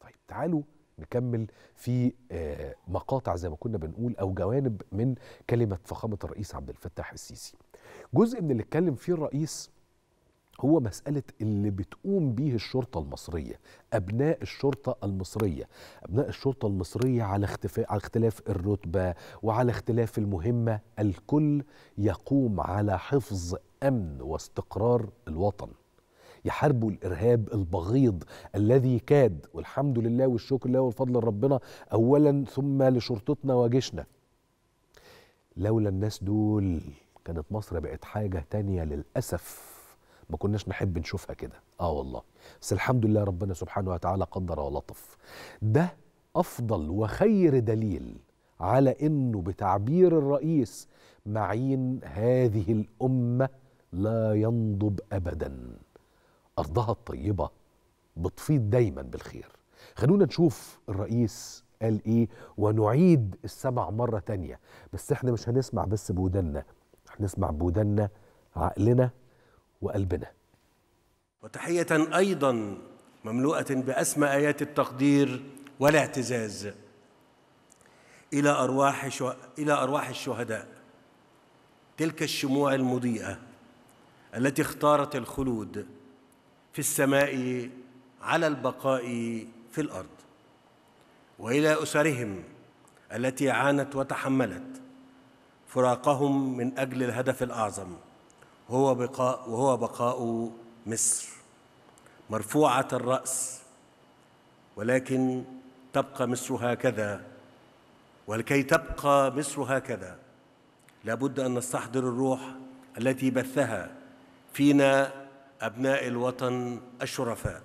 طيب تعالوا نكمل في آه، مقاطع زي ما كنا بنقول او جوانب من كلمه فخامه الرئيس عبد الفتاح السيسي. جزء من اللي اتكلم فيه الرئيس هو مسألة اللي بتقوم به الشرطة المصرية أبناء الشرطة المصرية أبناء الشرطة المصرية على, اختفاء على اختلاف الرتبة وعلى اختلاف المهمة الكل يقوم على حفظ أمن واستقرار الوطن يحاربوا الارهاب البغيض الذي كاد والحمد لله والشكر لله والفضل لربنا اولا ثم لشرطتنا وجيشنا لولا الناس دول كانت مصر بقت حاجه تانية للاسف ما كناش نحب نشوفها كده اه والله بس الحمد لله ربنا سبحانه وتعالى قدر ولطف ده افضل وخير دليل على انه بتعبير الرئيس معين هذه الامه لا ينضب ابدا أرضها الطيبة بتفيض دايما بالخير خلونا نشوف الرئيس قال إيه ونعيد السمع مرة تانية بس احنا مش هنسمع بس بودنا هنسمع بودنا عقلنا وقلبنا وتحية أيضا مملوءة بأسمى آيات التقدير والاعتزاز إلى أرواح شو... إلى أرواح الشهداء تلك الشموع المضيئة التي اختارت الخلود في السماء على البقاء في الارض والى اسرهم التي عانت وتحملت فراقهم من اجل الهدف الاعظم هو بقاء وهو بقاء مصر مرفوعه الراس ولكن تبقى مصر هكذا ولكي تبقى مصر هكذا لابد ان نستحضر الروح التي بثها فينا أبناء الوطن الشرفاء